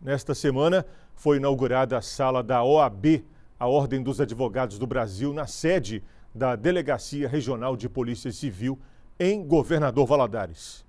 Nesta semana foi inaugurada a sala da OAB, a Ordem dos Advogados do Brasil, na sede da Delegacia Regional de Polícia Civil em Governador Valadares.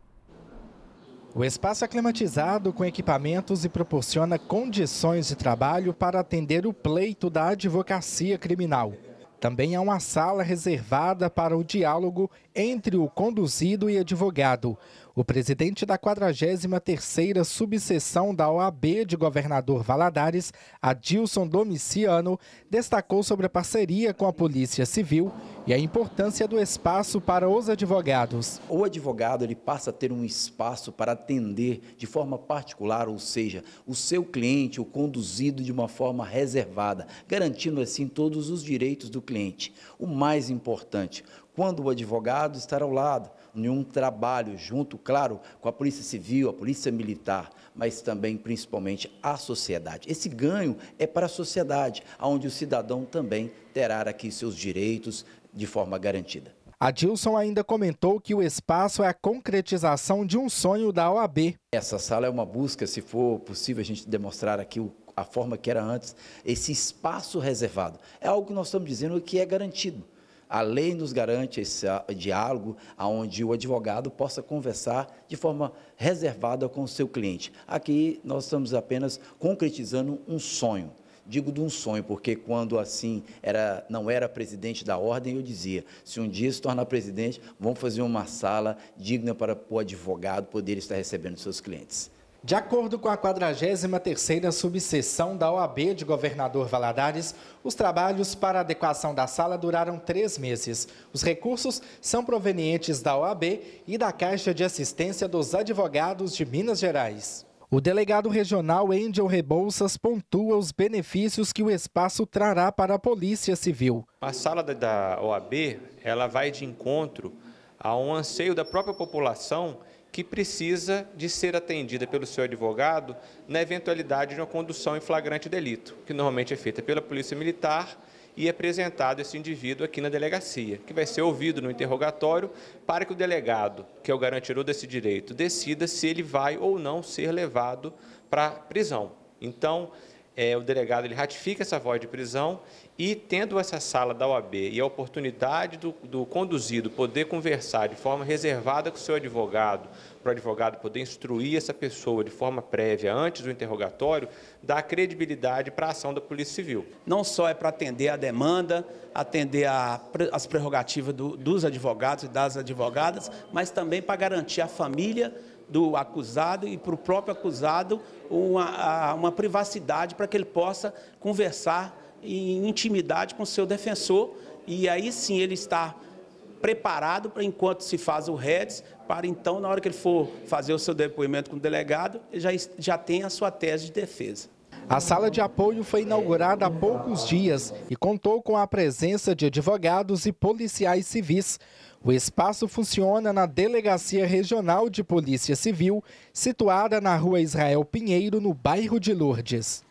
O espaço é climatizado com equipamentos e proporciona condições de trabalho para atender o pleito da advocacia criminal. Também há uma sala reservada para o diálogo entre o conduzido e advogado, o presidente da 43ª subseção da OAB de Governador Valadares, Adilson Domiciano, destacou sobre a parceria com a Polícia Civil e a importância do espaço para os advogados. O advogado ele passa a ter um espaço para atender de forma particular, ou seja, o seu cliente, o conduzido de uma forma reservada, garantindo assim todos os direitos do cliente. O mais importante, quando o advogado estar ao lado, em um trabalho junto, claro, com a Polícia Civil, a Polícia Militar, mas também, principalmente, a sociedade. Esse ganho é para a sociedade, onde o cidadão também terá aqui seus direitos de forma garantida. Adilson ainda comentou que o espaço é a concretização de um sonho da OAB. Essa sala é uma busca, se for possível a gente demonstrar aqui a forma que era antes, esse espaço reservado. É algo que nós estamos dizendo que é garantido. A lei nos garante esse ah, diálogo onde o advogado possa conversar de forma reservada com o seu cliente. Aqui nós estamos apenas concretizando um sonho. Digo de um sonho, porque quando assim era, não era presidente da ordem, eu dizia: se um dia se tornar presidente, vamos fazer uma sala digna para o advogado poder estar recebendo seus clientes. De acordo com a 43ª subseção da OAB de Governador Valadares, os trabalhos para adequação da sala duraram três meses. Os recursos são provenientes da OAB e da Caixa de Assistência dos Advogados de Minas Gerais. O delegado regional Angel Rebouças pontua os benefícios que o espaço trará para a Polícia Civil. A sala da OAB ela vai de encontro a um anseio da própria população que precisa de ser atendida pelo seu advogado na eventualidade de uma condução em flagrante delito, que normalmente é feita pela Polícia Militar e é apresentado esse indivíduo aqui na delegacia, que vai ser ouvido no interrogatório para que o delegado, que é o garantidor desse direito, decida se ele vai ou não ser levado para prisão. Então, é, o delegado ele ratifica essa voz de prisão e, tendo essa sala da OAB e a oportunidade do, do conduzido poder conversar de forma reservada com o seu advogado, para o advogado poder instruir essa pessoa de forma prévia, antes do interrogatório, dá credibilidade para a ação da Polícia Civil. Não só é para atender a demanda, atender a, as prerrogativas do, dos advogados e das advogadas, mas também para garantir à família do acusado e para o próprio acusado uma, uma privacidade para que ele possa conversar em intimidade com seu defensor e aí sim ele está preparado para enquanto se faz o REDS, para então, na hora que ele for fazer o seu depoimento com o delegado, ele já, já tem a sua tese de defesa. A sala de apoio foi inaugurada há poucos dias e contou com a presença de advogados e policiais civis. O espaço funciona na Delegacia Regional de Polícia Civil, situada na rua Israel Pinheiro, no bairro de Lourdes.